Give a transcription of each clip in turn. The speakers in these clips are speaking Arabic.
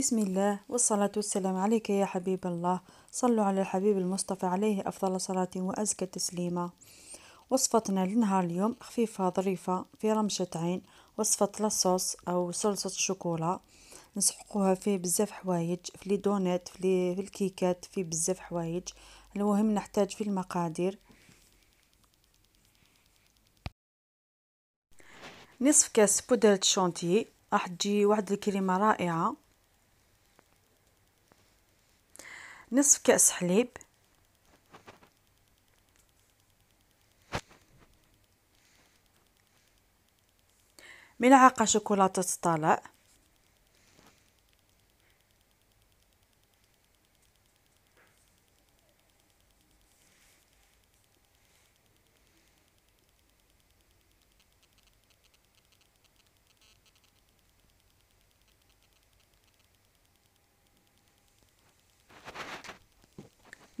بسم الله والصلاة والسلام عليك يا حبيب الله صلوا على الحبيب المصطفى عليه أفضل صلاة وأزكى تسليمة وصفتنا لنهار اليوم خفيفة ظريفة في رمشة عين وصفة لاصوص أو صلصة شوكولا نسحقوها في بزاف حوايج في لي دونات في, في الكيكات في بزاف حوايج المهم نحتاج في المقادير نصف كاس بودرة شونتي راح تجي واحد الكريمة رائعة نصف كأس حليب ملعقة شوكولاتة طالع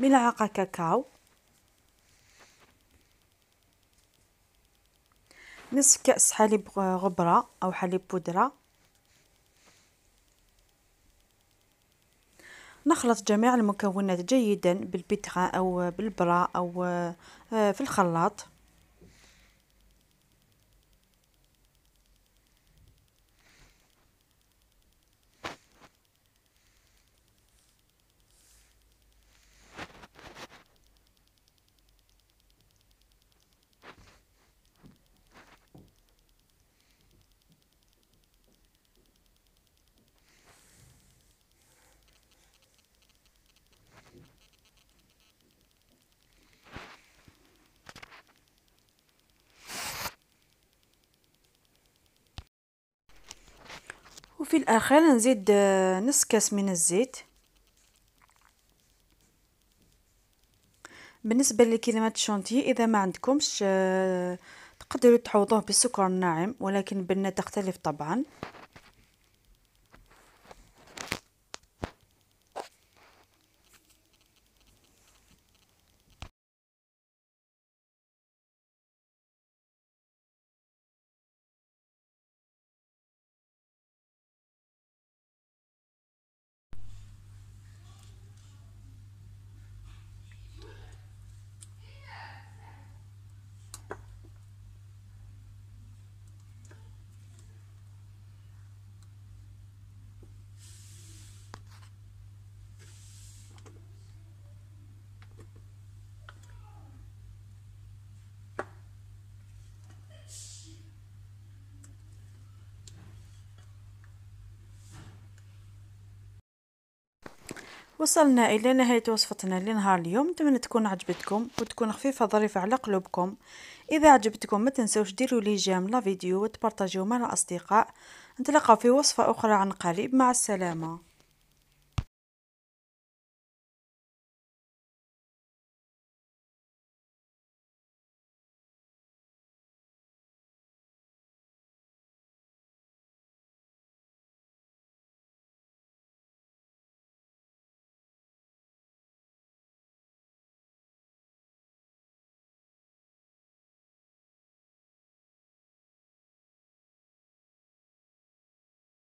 ملعقة كاكاو نصف كأس حليب غبرة أو حليب بودرة نخلط جميع المكونات جيدا بالبتغاء أو بالبرا أو آه، في الخلاط وفي الأخير نزيد آه، نص كاس من الزيت بالنسبة لكريمة الشونتي إذا ما عندكمش آه، تقدروا تعوضوه بالسكر الناعم ولكن البنة تختلف طبعا وصلنا الى نهايه وصفتنا لنهار اليوم نتمنى تكون عجبتكم وتكون خفيفه ظريفه على قلوبكم اذا عجبتكم ما تنسوش ديروا لي جيم لا فيديو وتبارطاجيو مع الاصدقاء نتلاقاو في وصفه اخرى عن قريب مع السلامه